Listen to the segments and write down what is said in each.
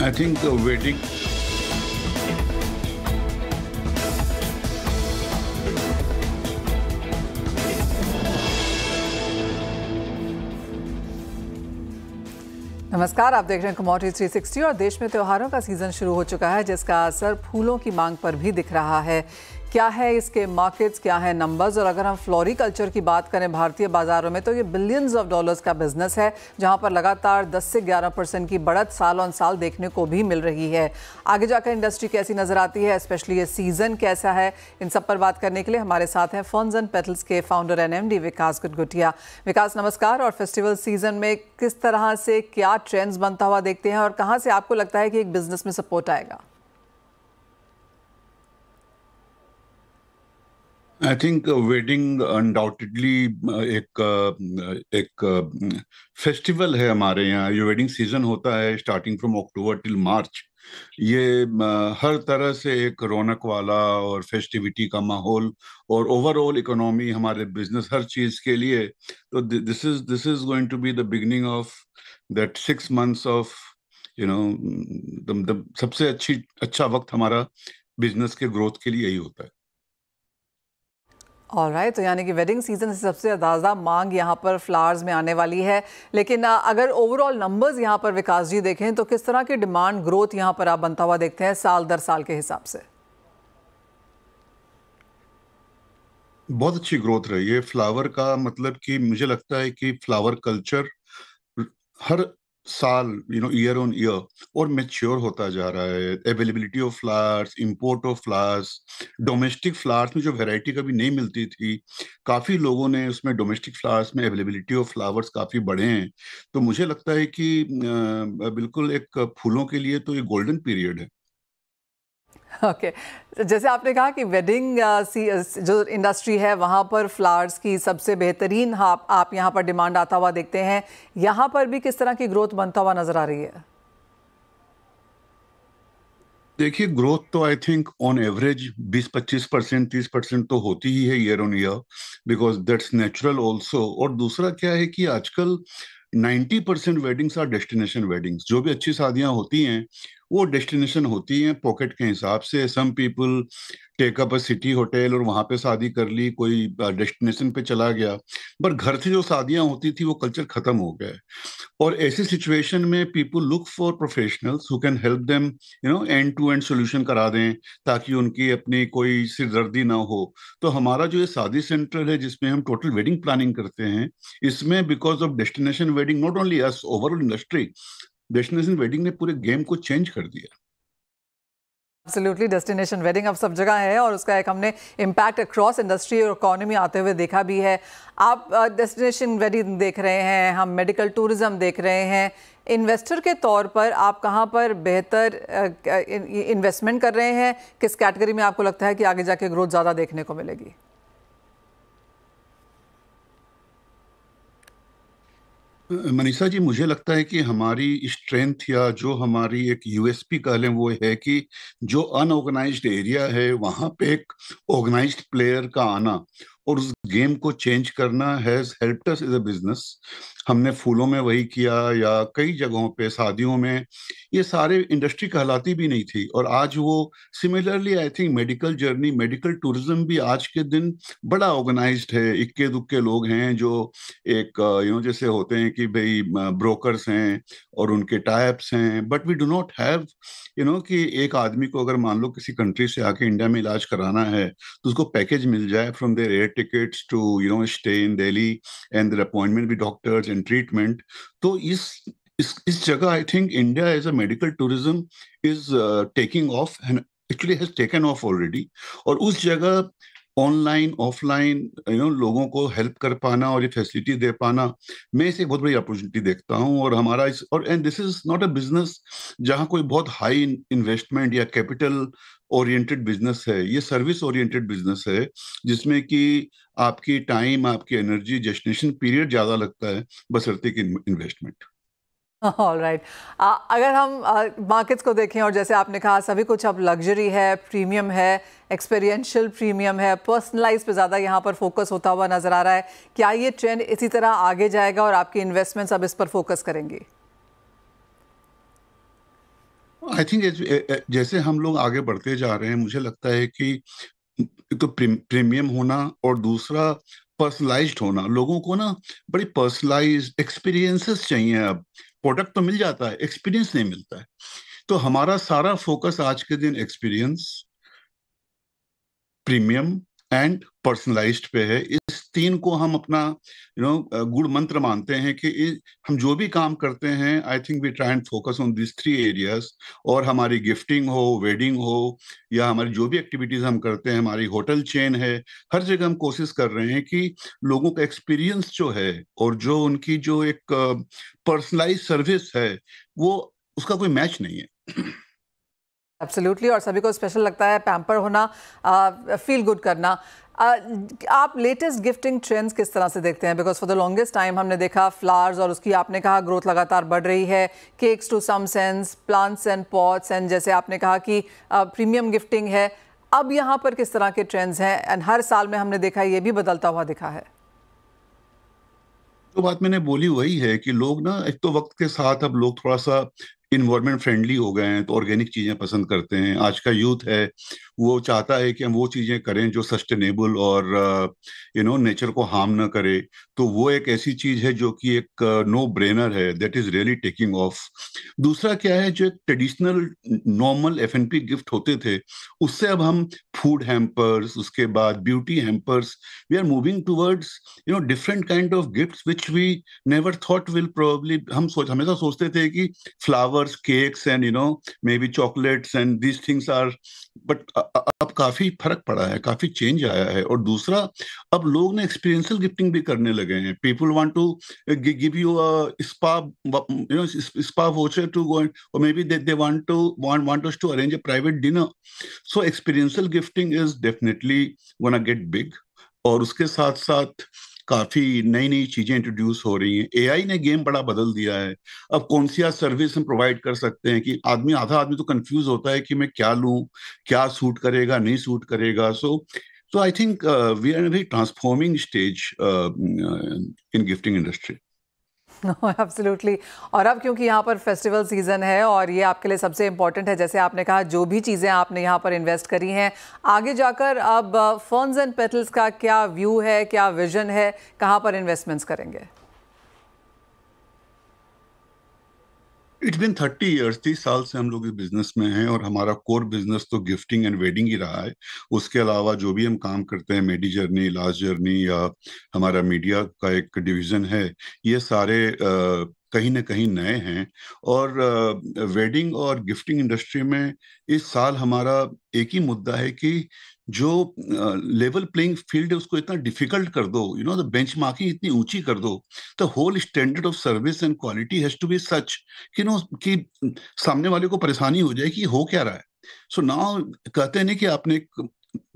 I think the नमस्कार आप देख रहे हैं कमोडिटी 360 और देश में त्योहारों का सीजन शुरू हो चुका है जिसका असर फूलों की मांग पर भी दिख रहा है क्या है इसके मार्केट्स क्या है नंबर्स और अगर हम फ्लोरिकल्चर की बात करें भारतीय बाजारों में तो ये बिलियंस ऑफ डॉलर्स का बिजनेस है जहां पर लगातार 10 से 11 परसेंट की बढ़त साल ऑन साल देखने को भी मिल रही है आगे जाकर इंडस्ट्री कैसी नज़र आती है स्पेशली ये सीज़न कैसा है इन सब पर बात करने के लिए हमारे साथ हैं फर्न्स एंड पेथल्स के founder and M D Vikas Gutgutia Vikas नमस्कार और फेस्टिवल सीज़न में किस तरह से क्या ट्रेंड्स बनता हुआ देखते हैं और कहाँ से आपको लगता है कि एक बिज़नेस में सपोर्ट आएगा आई थिंक वेडिंग अनडाउटेडली एक uh, एक फेस्टिवल uh, है हमारे यहाँ ये वेडिंग सीजन होता है starting from October till March ये uh, हर तरह से एक रौनक वाला और फेस्टिविटी का माहौल और ओवरऑल इकोनॉमी हमारे बिजनेस हर चीज के लिए तो this is this is going to be the beginning of that six months of you know सबसे अच्छी अच्छा वक्त हमारा बिजनेस के ग्रोथ के लिए यही होता है और राइट तो यानी कि वेडिंग सीजन से सबसे ज़्यादा मांग यहाँ पर फ्लावर्स में आने वाली है लेकिन अगर ओवरऑल नंबर्स यहाँ पर विकास जी देखें तो किस तरह की डिमांड ग्रोथ यहाँ पर आप बनता हुआ देखते हैं साल दर साल के हिसाब से बहुत अच्छी ग्रोथ रही है फ्लावर का मतलब कि मुझे लगता है कि फ्लावर कल्चर हर साल you know year on year और मेच्योर होता जा रहा है availability of flowers import of flowers domestic flowers में जो वैरायटी कभी नहीं मिलती थी काफ़ी लोगों ने उसमें डोमेस्टिक फ्लावर्स में अवेलेबिलिटी ऑफ फ्लावर्स काफ़ी बढ़े हैं तो मुझे लगता है कि बिल्कुल एक फूलों के लिए तो ये गोल्डन पीरियड है ओके okay. जैसे आपने कहा कि वेडिंग uh, uh, जो इंडस्ट्री है वहाँ पर फ्लावर्स की सबसे बेहतरीन आप, आप यहाँ पर डिमांड आता हुआ देखते हैं यहाँ पर भी किस तरह की ग्रोथ बनता हुआ नजर आ रही है देखिए ग्रोथ तो I think on average 20-25 percent तीस परसेंट तो होती ही है year on year because that's natural also और दूसरा क्या है कि आजकल 90 percent weddings are destination weddings जो भी अच्छी शादियां होती हैं वो डेस्टिनेशन होती हैं पॉकेट के हिसाब से some people take up a city hotel और वहां पे शादी कर ली कोई डेस्टिनेशन पे चला गया पर घर से जो शादियाँ होती थी वो कल्चर ख़त्म हो गया और ऐसी सिचुएशन में people look for professionals who can help them you know end to end solution करा दें ताकि उनकी अपनी कोई सिरदर्दी ना हो तो हमारा जो ये शादी सेंटर है जिसमें हम टोटल वेडिंग प्लानिंग करते हैं इसमें because of destination wedding not only us overall industry destination wedding ने पूरे गेम को चेंज कर दिया डेस्टिनेशन वेडिंग अब सब जगह है और उसका एक हमने इम्पैक्ट अक्रॉस इंडस्ट्री और इकोनॉमी आते हुए देखा भी है आप डेस्टिनेशन वेडिंग देख रहे हैं हम मेडिकल टूरिज्म देख रहे हैं इन्वेस्टर के तौर पर आप कहाँ पर बेहतर इन्वेस्टमेंट कर रहे हैं किस कैटेगरी में आपको लगता है कि आगे जाके ग्रोथ ज़्यादा देखने को मिलेगी मनीषा जी मुझे लगता है कि हमारी स्ट्रेंथ या जो हमारी एक यूएसपी कह लें वो है कि जो अनऑर्गेनाइज्ड एरिया है वहाँ पे एक ऑर्गेनाइज्ड प्लेयर का आना और उस गेम को चेंज करना has helped us is a business हमने फूलों में वही किया या कई जगहों पे शादियों में ये सारे इंडस्ट्री कहलाती भी नहीं थी और आज वो similarly I think medical journey medical tourism भी आज के दिन बड़ा ऑर्गेनाइज है इक्के दुक्के लोग हैं जो एक यूँ uh, जैसे होते हैं कि भाई ब्रोकर्स हैं और उनके टाइप्स हैं but we do not have you know कि एक आदमी को अगर मान लो किसी कंट्री से आके इंडिया में इलाज कराना है तो उसको पैकेज मिल जाए from there air tickets to you know stay in Delhi and their appointment with doctors and treatment. So is is is jaga, I think India as a medical tourism is uh, taking off and actually has taken off already. और us jaga online offline you know लोगों को help कर पाना और ये facility दे पाना मैं इसे बहुत बड़ी अपॉर्चुनिटी देखता हूँ और हमारा इस और and this is not a business जहाँ कोई बहुत हाई इन्वेस्टमेंट या कैपिटल ओरिएंटेड बिजनेस है ये सर्विस ओरिएंटेड बिजनेस है जिसमें कि आपकी टाइम आपकी एनर्जी जेस्टिनेशन पीरियड ज़्यादा लगता है बसरते की इन्वेस्टमेंट ऑल राइट right. अगर हम मार्केट्स को देखें और जैसे आपने कहा सभी कुछ अब लग्जरी है प्रीमियम है एक्सपेरियंशियल प्रीमियम है पर्सनलाइज पे ज़्यादा यहाँ पर फोकस होता हुआ नज़र आ रहा है क्या ये ट्रेंड इसी तरह आगे जाएगा और आपकी इन्वेस्टमेंट्स अब इस पर फोकस करेंगी आई थिंक जैसे हम लोग आगे बढ़ते जा रहे हैं मुझे लगता है कि तो प्रीमियम होना और दूसरा पर्सनलाइज होना लोगों को ना बड़ी पर्सनलाइज एक्सपीरियंसेस चाहिए अब प्रोडक्ट तो मिल जाता है एक्सपीरियंस नहीं मिलता है तो हमारा सारा फोकस आज के दिन एक्सपीरियंस प्रीमियम एंड पर्सनलाइज्ड पे है इस तीन को हम अपना यू नो गुण मंत्र मानते हैं कि हम जो भी काम करते हैं I think we try and focus on this three areas और हमारी गिफ्टिंग हो वेडिंग हो या हमारी जो भी एक्टिविटीज हम करते हैं हमारी होटल चेन है हर जगह हम कोशिश कर रहे हैं कि लोगों का एक्सपीरियंस जो है और जो उनकी जो एक पर्सनलाइज सर्विस है वो उसका कोई मैच नहीं है एब्सोल्युटली और सभी को स्पेशल लगता है पैम्पर होना फील गुड करना uh, आप लेटेस्ट गिफ्टिंग ट्रेंड्स किस तरह से देखते हैं because for the longest time हमने देखा फ्लावर्स और उसकी आपने कहा ग्रोथ लगातार बढ़ रही है cakes to some sense plants and pots and जैसे आपने कहा कि प्रीमियम uh, गिफ्टिंग है अब यहाँ पर किस तरह के ट्रेंड्स हैं एंड हर साल में हमने देखा ये भी बदलता हुआ दिखा है जो बात मैंने बोली वही है कि लोग ना एक तो वक्त के साथ अब लोग थोड़ा सा इन्वायरमेंट फ्रेंडली हो गए हैं तो ऑर्गेनिक चीज़ें पसंद करते हैं आज का यूथ है वो चाहता है कि हम वो चीज़ें करें जो सस्टेनेबल और यू नो नेचर को हार्म ना करे तो वो एक ऐसी चीज़ है जो कि एक नो uh, ब्रेनर है that is really taking off दूसरा क्या है जो एक ट्रेडिशनल नॉर्मल एफ गिफ्ट होते थे उससे अब हम फूड हैम्पर्स उसके बाद beauty hampers we are moving towards you know different kind of gift which we never thought will probably हम सोच हमेशा सोचते थे कि flower wafers, cakes, and you know maybe chocolates and these things are. But uh, uh, अब काफी फर्क पड़ा है काफी चेंज आया है और दूसरा अब लोग ने एक्सपीरियंशियल गिफ्टिंग भी करने लगे हैं people want to give you spa you know spa voucher to go और maybe they they want to want want us to arrange a private dinner so experiential gifting is definitely gonna get big और उसके साथ साथ काफ़ी नई नई चीज़ें introduce हो रही हैं एआई ने गेम बड़ा बदल दिया है अब कौन सी आज सर्विस हम प्रोवाइड कर सकते हैं कि आदमी आधा आदमी तो कंफ्यूज होता है कि मैं क्या लू क्या सूट करेगा नहीं सूट करेगा so so I think we are very transforming stage in gifting industry absolutely और अब क्योंकि यहाँ पर फेस्टिवल सीज़न है और ये आपके लिए सबसे इम्पॉर्टेंट है जैसे आपने कहा जो भी चीज़ें आपने यहाँ पर इन्वेस्ट करी हैं आगे जाकर अब फर्न्स एंड पेटल्स का क्या व्यू है क्या विजन है कहाँ पर इन्वेस्टमेंट्स करेंगे इट्स बिन थर्टी ईयर्स तीस साल से हम लोग इस बिजनेस में हैं और हमारा कोर बिजनेस तो गिफ्टिंग एंड वेडिंग ही रहा है उसके अलावा जो भी हम काम करते हैं मेडी जर्नी लास्ट जर्नी या हमारा मीडिया का एक डिवीजन है ये सारे आ, कहीं ना कहीं नए हैं और वेडिंग और गिफ्टिंग इंडस्ट्री में इस साल हमारा एक ही मुद्दा है कि जो लेवल प्लेइंग फील्ड है उसको इतना डिफिकल्ट कर दो you know the benchmarking इतनी ऊंची कर दो the whole standard of service and quality has to be such कि नो कि सामने वाले को परेशानी हो जाए कि हो क्या रहा है सो so नाउ कहते नहीं कि आपने एक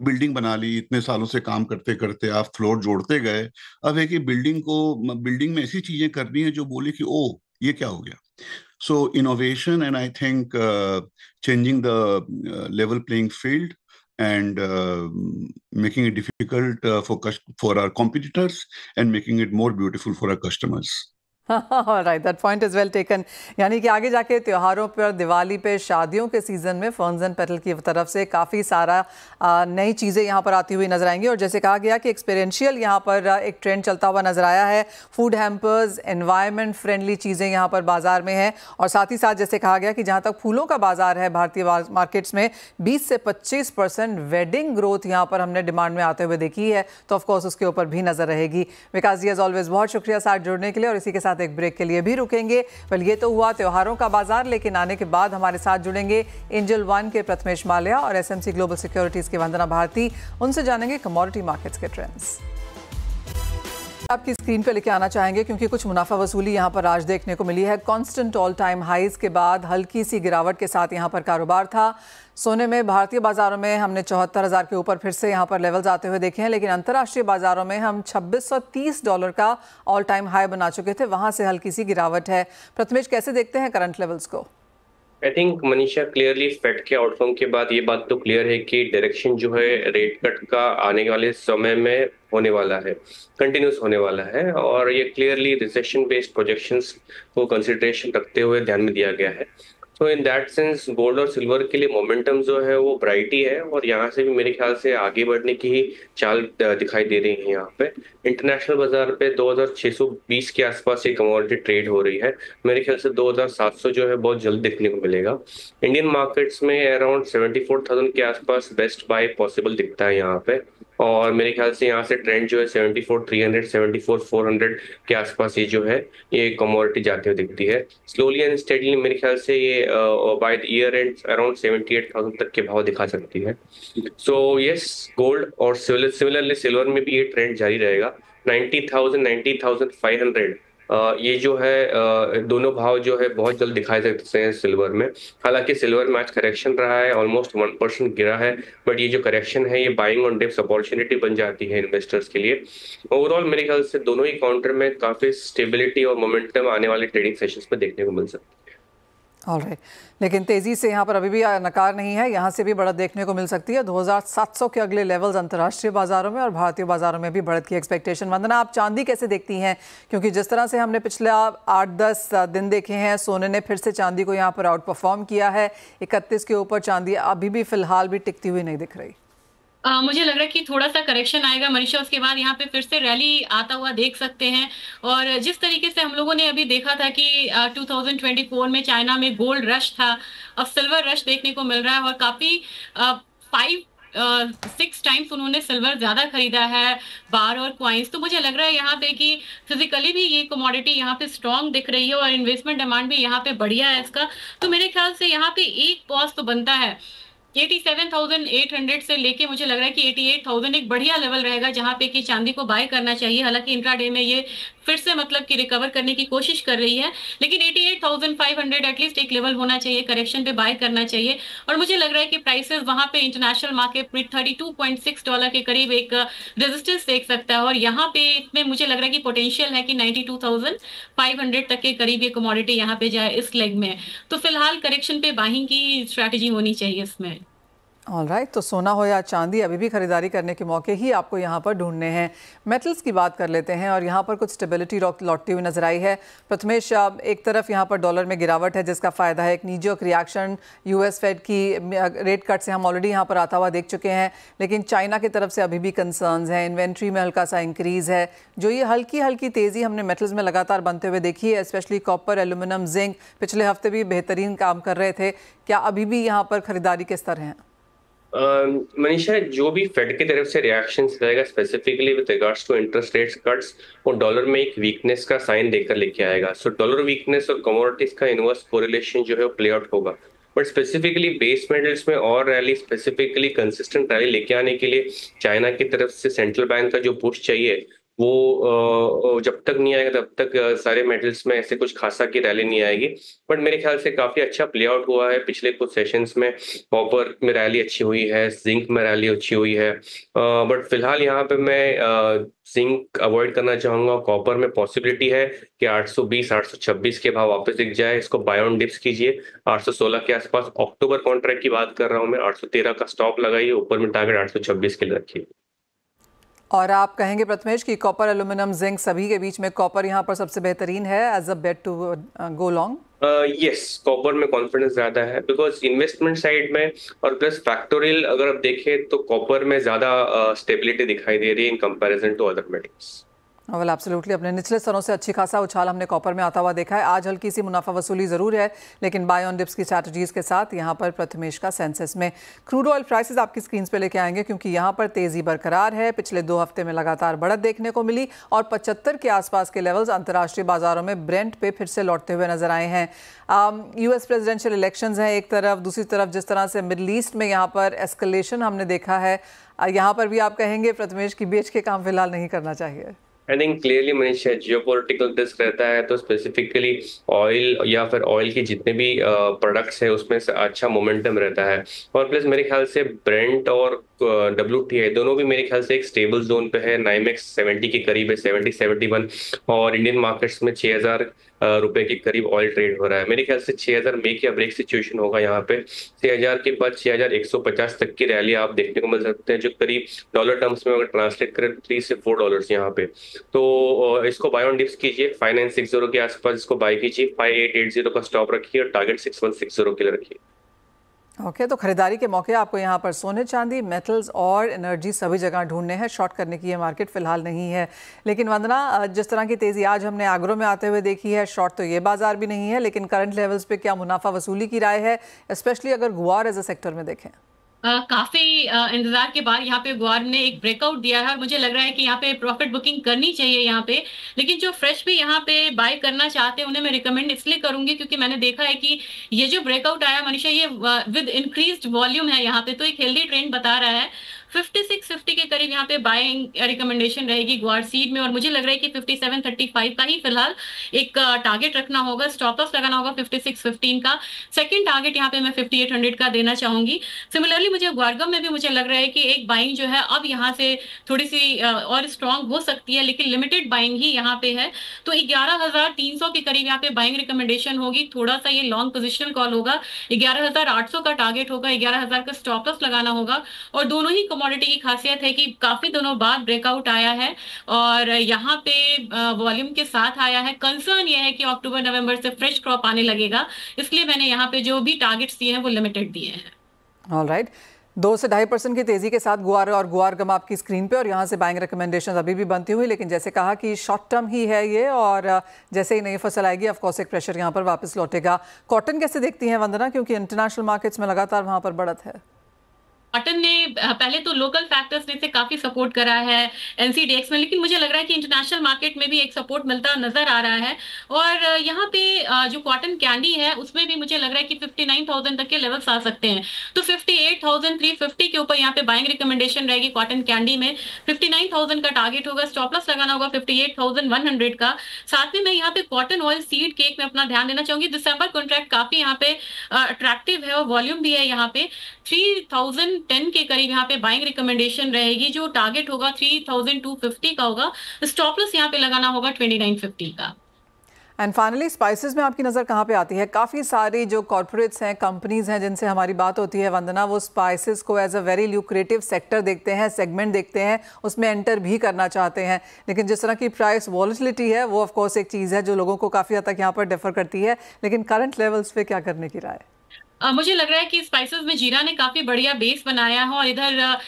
बिल्डिंग बना ली इतने सालों से काम करते करते आप फ्लोर जोड़ते गए अब है कि बिल्डिंग को बिल्डिंग में ऐसी चीजें करनी है जो बोले कि ओ ये क्या हो गया so innovation and I think changing the level playing field and making it difficult for for our competitors and making it more beautiful for our customers all right that point is well taken यानी कि आगे जाके त्योहारों पर दिवाली पे शादियों के season में फर्न्स एंड पेटल की तरफ से काफ़ी सारा नई चीज़ें यहाँ पर आती हुई नज़र आएंगी और जैसे कहा गया कि एक्सपेरेंशियल यहाँ पर एक ट्रेंड चलता हुआ नज़र आया है फूड हैम्पर्स एनवायरमेंट फ्रेंडली चीज़ें यहाँ पर बाज़ार में है और साथ ही साथ जैसे कहा गया कि जहाँ तक फूलों का बाज़ार है भारतीय मार्केट्स में बीस से पच्चीस वेडिंग ग्रोथ यहाँ पर हमने डिमांड में आते हुए देखी है तो ऑफकोर्स उसके ऊपर भी नज़र रहेगी विकास जी एज़ ऑलवेज़ बहुत शुक्रिया साथ जुड़ने के लिए और इसी के साथ साथ एक ब्रेक के लिए भी रुकेंगे वेल ये तो हुआ त्योहारों का बाजार लेकिन आने के बाद हमारे साथ जुड़ेंगे एंजल वन के प्रथमेश माल्या और एसएमसी ग्लोबल सिक्योरिटीज़ की वंदना भारती उनसे जानेंगे कमोडिटी मार्केट्स के ट्रेंड्स आपकी स्क्रीन पर लेके आना चाहेंगे क्योंकि कुछ मुनाफा वसूली यहाँ पर आज देखने को मिली है कांस्टेंट ऑल टाइम हाइज के बाद हल्की सी गिरावट के साथ यहाँ पर कारोबार था सोने में भारतीय बाजारों में हमने चौहत्तर हज़ार के ऊपर फिर से यहाँ पर लेवल्स आते हुए देखे हैं लेकिन अंतर्राष्ट्रीय बाजारों में हम छब्बीस डॉलर का ऑल टाइम हाई बना चुके थे वहाँ से हल्की सी गिरावट है प्रथमेश कैसे देखते हैं करंट लेवल्स को I think Manisha clearly Fed के आउटकम के बाद ये बात तो क्लियर है कि डायरेक्शन जो है रेट कट का आने वाले समय में होने वाला है कंटिन्यूस होने वाला है और ये क्लियरली रिसेशन बेस्ड प्रोजेक्शंस को कंसिडरेशन रखते हुए ध्यान में दिया गया है तो इन दैट सेंस गोल्ड और सिल्वर के लिए मोमेंटम जो है वो ब्राइट ही है और यहाँ से भी मेरे ख्याल से आगे बढ़ने की ही चाल दिखाई दे रही है यहाँ पे इंटरनेशनल बाजार पे 2620 के आसपास ये कमोडिटी ट्रेड हो रही है मेरे ख्याल से 2700 जो है बहुत जल्द देखने को मिलेगा इंडियन मार्केट्स में अराउंड सेवेंटी के आसपास बेस्ट बाय पॉसिबल दिखता है यहाँ पे और मेरे ख्याल से यहाँ से ट्रेंड जो है seventy four three hundred seventy four four hundred के आसपास ये जो है ये कमोडिटी जाते हुए दिखती है स्लोली एंड स्टेडली मेरे ख्याल से ये by year end around seventy eight thousand तक के भाव दिखा सकती है सो यस गोल्ड और सिमिलरली सिल्वर में भी ये ट्रेंड जारी रहेगा ninety thousand ninety thousand five hundred ये जो है दोनों भाव जो है बहुत जल्द दिखाई देते हैं सिल्वर में हालांकि सिल्वर में आज करेक्शन रहा है ऑलमोस्ट वन परसेंट गिरा है बट ये जो करेक्शन है ये बाइंग ऑन डेप्स अपॉर्चुनिटी बन जाती है इन्वेस्टर्स के लिए ओवरऑल मेरे ख्याल से दोनों ही काउंटर में काफी स्टेबिलिटी और मोमेंटम आने वाले ट्रेडिंग सेशन में देखने को मिल सकता है ऑल राइट लेकिन तेज़ी से यहाँ पर अभी भी नकार नहीं है यहाँ से भी बढ़त देखने को मिल सकती है 2700 के अगले लेवल्स अंतर्राष्ट्रीय बाजारों में और भारतीय बाजारों में भी बढ़त की एक्सपेक्टेशन वंदना आप चांदी कैसे देखती हैं क्योंकि जिस तरह से हमने पिछले आठ दस दिन देखे हैं सोने ने फिर से चांदी को यहाँ पर आउट परफॉर्म किया है इकतीस के ऊपर चांदी अभी भी फिलहाल भी टिकती हुई नहीं दिख रही आ, मुझे लग रहा है कि थोड़ा सा करेक्शन आएगा मनीषा उसके बाद यहाँ पे फिर से रैली आता हुआ देख सकते हैं और जिस तरीके से हम लोगों ने अभी देखा था कि आ, 2024 में चाइना में गोल्ड रश था अब सिल्वर रश देखने को मिल रहा है और काफी फाइव सिक्स टाइम्स उन्होंने सिल्वर ज्यादा खरीदा है बार और क्वाइंस तो मुझे लग रहा है यहाँ पे कि फिजिकली भी ये कमोडिटी यहाँ पे स्ट्रांग दिख रही है और इन्वेस्टमेंट डिमांड भी यहाँ पे बढ़िया है इसका तो मेरे ख्याल से यहाँ पे एक पॉज तो बनता है 87,800 से लेके मुझे लग रहा है कि 88,000 एक बढ़िया लेवल रहेगा जहां पे कि चांदी को बाय करना चाहिए हालांकि इंट्राडे में ये फिर से मतलब कि रिकवर करने की कोशिश कर रही है लेकिन 88,500 एटलीस्ट एक लेवल होना चाहिए करेक्शन पे बाय करना चाहिए और मुझे लग रहा है कि प्राइसेस वहां पे इंटरनेशनल मार्केट पॉइंट 32.6 डॉलर के करीब एक रेजिस्टेंस देख सकता है और यहाँ पे इसमें मुझे लग रहा है कि पोटेंशियल है कि 92,500 तक के करीब ये कमोडिटी यहाँ पे जाए इस लेग में तो फिलहाल करेक्शन पे बाइंग की स्ट्रैटेजी होनी चाहिए इसमें ऑल राइट तो सोना हो या चांदी अभी भी खरीदारी करने के मौके ही आपको यहाँ पर ढूंढने हैं मेटल्स की बात कर लेते हैं और यहाँ पर कुछ स्टेबिलिटी लौटती हुई नजर आई है प्रथमेश एक तरफ यहाँ पर डॉलर में गिरावट है जिसका फायदा है एक निजी रिएक्शन यूएस फेड की रेट कट से हम ऑलरेडी यहाँ पर आता हुआ देख चुके हैं लेकिन चाइना की तरफ से अभी भी कंसर्नस हैं इन्वेंट्री में हल्का सा इंक्रीज़ है जो ये हल्की हल्की तेज़ी हमने मेटल्स में लगातार बनते हुए देखी है स्पेशली कॉपर एलुमिनियम जिंक पिछले हफ्ते भी बेहतरीन काम कर रहे थे क्या अभी भी यहाँ पर खरीदारी के स्तर हैं Um, मनीषा जो भी फेड की तरफ से रिएक्शन रहेगा specifically with regards to interest rates cuts वो डॉलर में एक वीकनेस का साइन देकर लेके आएगा सो डॉलर वीकनेस और कमोडिटीज का इनवर्स कोरिलेशन जो है वो प्ले आउट होगा बट स्पेसिफिकली बेस मेटल्स में और रैली स्पेसिफिकली कंसिस्टेंट रैली लेके आने के लिए चाइना की तरफ से सेंट्रल बैंक का जो पुश चाहिए वो जब तक नहीं आएगा तब तक सारे मेडल्स में ऐसे कुछ खासा की रैली नहीं आएगी बट मेरे ख्याल से काफ़ी अच्छा प्ले आउट हुआ है पिछले कुछ सेशंस में कॉपर में रैली अच्छी हुई है जिंक में रैली अच्छी हुई है बट फिलहाल यहाँ पे मैं जिंक अवॉइड करना चाहूंगा कॉपर में पॉसिबिलिटी है कि 820 826 के भाव वापस दिख जाए इसको बायोन डिप्स कीजिए 816 के आसपास अक्टूबर कॉन्ट्रैक्ट की बात कर रहा हूँ मैं 813 का स्टॉप लगाइए ऊपर में टारगेट 826 के लिए रखिए और आप कहेंगे प्रथमेश कि कॉपर एल्यूमिनियम जिंक सभी के बीच में कॉपर यहाँ पर सबसे बेहतरीन है as a bet to go long yes copper में कॉन्फिडेंस ज्यादा है बिकॉज इन्वेस्टमेंट साइड में और प्लस फैक्टोरियल अगर आप देखें तो कॉपर में ज्यादा स्टेबिलिटी uh, दिखाई दे रही है in comparison to other metals well oh, absolutely अपने निचले स्तरों से अच्छी खासा उछाल हमने कॉपर में आता हुआ देखा है आज हल्की सी मुनाफा वसूली ज़रूर है लेकिन बाय ऑन डिप्स की स्ट्रैटेजीज़ के साथ यहाँ पर प्रथमेश का सेंसेस में क्रूड ऑयल प्राइसेस आपकी स्क्रीन पर लेके आएंगे क्योंकि यहाँ पर तेज़ी बरकरार है पिछले दो हफ्ते में लगातार बढ़त देखने को मिली और पचहत्तर के आसपास के लेवल्स अंतर्राष्ट्रीय बाजारों में ब्रेंट पे फिर से लौटते हुए नजर आए हैं यूएस प्रेजिडेंशियल इलेक्शन हैं एक तरफ दूसरी तरफ जिस तरह से मिडल ईस्ट में यहाँ पर एस्कलेशन हमने देखा है यहाँ पर भी आप कहेंगे प्रथमेश की बेच के काम फिलहाल नहीं करना चाहिए I think clearly Manish political risk रहता है तो स्पेसिफिकली ऑयल या फिर ऑयल की जितने भी प्रोडक्ट्स है उसमें से अच्छा मोमेंटम रहता है और प्लस मेरे ख्याल से ब्रेंट और डब्ल्यू टी आई दोनों भी मेरे ख्याल से एक स्टेबल जोन पे है नाइमेक्स सेवेंटी के करीब है सेवेंटी सेवेंटी वन और इंडियन मार्केट्स में छह हज़ार रुपए के करीब ऑयल ट्रेड हो रहा है मेरे ख्याल से 6000 मेक या ब्रेक सिचुएशन होगा यहाँ पे 6000 के बाद 6150 तक की रैली आप देखने को मिल सकते हैं जो करीब डॉलर टर्म्स में अगर ट्रांसलेट करें थ्री तो से फोर डॉलर यहाँ पे तो इसको बाय ऑन डिप्स कीजिए फाइव सिक्स जीरो के आसपास इसको बाय कीजिए फाइव एट एट जीरो का स्टॉप रखिए और target six one six zero के लिए रखिए ओके okay, तो खरीदारी के मौके आपको यहाँ पर सोने चांदी मेटल्स और एनर्जी सभी जगह ढूंढने हैं शॉर्ट करने की ये मार्केट फिलहाल नहीं है लेकिन वंदना जिस तरह की तेज़ी आज हमने आगरों में आते हुए देखी है शॉर्ट तो ये बाजार भी नहीं है लेकिन करंट लेवल्स पे क्या मुनाफा वसूली की राय है स्पेशली अगर गुआर एज अ सेक्टर में देखें काफी इंतजार के बाद यहाँ पे ग्वार ने एक ब्रेकआउट दिया है मुझे लग रहा है कि यहाँ पे प्रॉफिट बुकिंग करनी चाहिए यहाँ पे लेकिन जो फ्रेश भी यहाँ पे बाय करना चाहते हैं उन्हें मैं रिकमेंड इसलिए करूंगी क्योंकि मैंने देखा है कि ये जो ब्रेकआउट आया मनीषा ये विद इंक्रीज वॉल्यूम है यहाँ पे तो एक हेल्दी ट्रेंड बता रहा है फिफ्टी सिक्स फिफ्टी के करीब यहाँ पे बाइंग रिकमेंडेशन रहेगी ग्वार सीड में और मुझे लग रहा है कि फिफ्टी सेवन थर्टी फाइव का ही फिलहाल एक टारगेट रखना होगा स्टॉप लॉस लगाना होगा फिफ्टी सिक्स फिफ्टीन का सेकंड टारगेट यहाँ पे मैं फिफ्टी एट हंड्रेड का देना चाहूंगी सिमिलरली मुझे ग्वारगम में भी मुझे लग रहा है कि एक बाइंग जो है अब यहाँ से थोड़ी सी और स्ट्रांग हो सकती है लेकिन लिमिटेड बाइंग ही यहाँ पे है तो ग्यारह हजार तीन सौ के करीब यहाँ पे बाइंग रिकमेंडेशन होगी थोड़ा सा ये लॉन्ग पोजिशन कॉल होगा ग्यारह हजार आठ सौ का टारगेट होगा ग्यारह हजार का स्टॉप लॉस लगाना होगा और दोनों ही कमोडिटी कमोडिटी की खासियत है कि काफी दिनों बाद ब्रेकआउट आया है और यहाँ पे वॉल्यूम के साथ आया है कंसर्न ये है कि अक्टूबर नवंबर से फ्रेश क्रॉप आने लगेगा इसलिए मैंने यहाँ पे जो भी टारगेट्स दिए हैं वो लिमिटेड दिए हैं ऑल राइट दो से ढाई परसेंट की तेज़ी के साथ गुआर और गुआर गम आपकी स्क्रीन पे और यहाँ से बाइंग रिकमेंडेशन अभी भी बनती हुई लेकिन जैसे कहा कि शॉर्ट टर्म ही है ये और जैसे ही नई फसल आएगी ऑफकोर्स एक प्रेशर यहाँ पर वापस लौटेगा कॉटन कैसे देखती हैं वंदना क्योंकि इंटरनेशनल मार्केट्स में लगातार वहाँ पर बढ़त है कॉटन ने पहले तो लोकल फैक्टर्स ने से काफी सपोर्ट करा है एनसीडीएक्स में लेकिन मुझे लग रहा है कि इंटरनेशनल मार्केट में भी एक सपोर्ट मिलता नजर आ रहा है और यहाँ पे जो कॉटन कैंडी है उसमें भी मुझे लग रहा है कि फिफ्टी नाइन थाउजेंड तक के लेवल्स आ सकते हैं तो fifty eight thousand three fifty के ऊपर यहाँ पे बाइंग रिकमेंडेशन रहेगी कॉटन कैंडी में फिफ्टी नाइन थाउजेंड का टारगेट होगा स्टॉपलस लगाना होगा fifty eight thousand one hundred का साथ में मैं यहाँ पे कॉटन ऑयल सीड केक में अपना ध्यान देना चाहूंगी दिसंबर कॉन्ट्रैक्ट काफी यहाँ पे अट्रैक्टिव है और वॉल्यूम भी है यहाँ पे थ्री थाउजेंड टेन के करीब यहाँ पे बाइंग रिकमेंडेशन रहेगी जो टारगेट होगा थ्री थाउजेंड टू फिफ्टी का होगा स्टॉप लॉस यहाँ पे लगाना होगा ट्वेंटी नाइन फिफ्टी का एंड फाइनली स्पाइसेस में आपकी नज़र कहाँ पे आती है काफ़ी सारी जो कॉरपोरेट्स हैं कंपनीज हैं जिनसे हमारी बात होती है वंदना वो स्पाइसेस को as a very lucrative sector देखते हैं सेगमेंट देखते हैं उसमें एंटर भी करना चाहते हैं लेकिन जिस तरह की प्राइस वॉलिटिलिटी है वो ऑफकोर्स एक चीज़ है जो लोगों को काफ़ी हद तक यहाँ पर डेफर करती है लेकिन करंट लेवल्स पर क्या करने की राय मुझे लग रहा है कि स्पाइसेस में जीरा ने काफी बढ़िया बेस बनाया है और इधर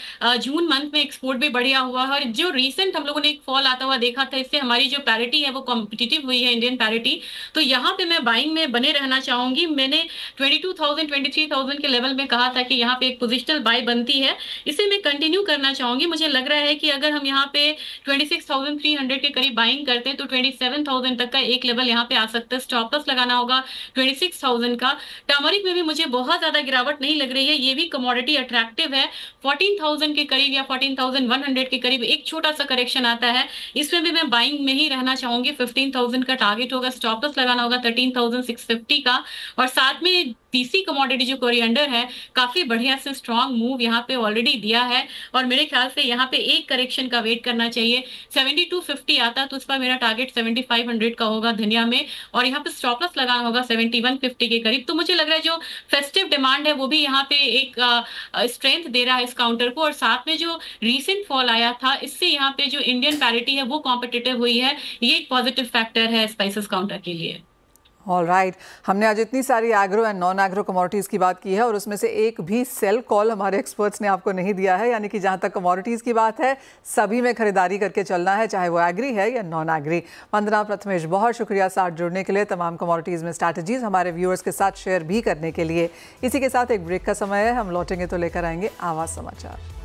जून मंथ में एक्सपोर्ट भी बढ़िया हुआ है और जो रिसेंट हम लोगों ने एक फॉल आता हुआ देखा था इससे हमारी जो पैरिटी है वो कॉम्पिटिटिव हुई है इंडियन पैरिटी तो यहाँ पे मैं बाइंग में बने रहना चाहूंगी मैंने ट्वेंटी टू थ्री थाउजेंड के लेवल में कहा था कि यहाँ पे एक पोजिशनल बाय बनती है इसे मैं कंटिन्यू करना चाहूंगी मुझे लग रहा है कि अगर हम यहाँ पे twenty six thousand three hundred के करीब बाइंग करते हैं तो ट्वेंटी तक का एक लेवल यहाँ पे आ सकता है स्टॉपस लगाना होगा ट्वेंटी सिक्स थाउजेंड का टर्मरिक में भी मुझे मुझे बहुत ज्यादा गिरावट नहीं लग रही है ये भी कमोडिटी अट्रैक्टिव है 14,000 के करीब या 14,100 के करीब एक छोटा सा करेक्शन आता है इसमें भी मैं बाइंग में ही रहना चाहूंगी 15,000 का टारगेट होगा स्टॉपस लगाना होगा 13,650 का और साथ में पीसी कमोडिटी जो कोरिएंडर है काफी बढ़िया से स्ट्रॉन्ग मूव यहाँ पे ऑलरेडी दिया है और मेरे ख्याल से यहाँ पे एक करेक्शन का वेट करना चाहिए 7250 आता है तो उस पर मेरा टारगेट 7500 का होगा धनिया में और यहाँ पे स्टॉप लॉस लगाना होगा 7150 के करीब तो मुझे लग रहा है जो फेस्टिव डिमांड है वो भी यहाँ पे एक स्ट्रेंथ दे रहा है इस काउंटर को और साथ में जो रिसेंट फॉल आया था इससे यहाँ पे जो इंडियन पैरिटी है वो कॉम्पिटेटिव हुई है ये एक पॉजिटिव फैक्टर है स्पाइसेस काउंटर के लिए ऑल राइट right. हमने आज इतनी सारी agro and non agro commodities की बात की है और उसमें से एक भी सेल कॉल हमारे एक्सपर्ट्स ने आपको नहीं दिया है यानी कि जहां तक कमोडिटीज़ की बात है सभी में खरीदारी करके चलना है चाहे वो एग्री है या नॉन एग्री वंदना प्रथमेश बहुत शुक्रिया साथ जुड़ने के लिए तमाम कमोडिटीज़ में स्ट्रैटेजीज हमारे व्यूअर्स के साथ शेयर भी करने के लिए इसी के साथ एक ब्रेक का समय है हम लौटेंगे तो लेकर आएंगे आवाज़ समाचार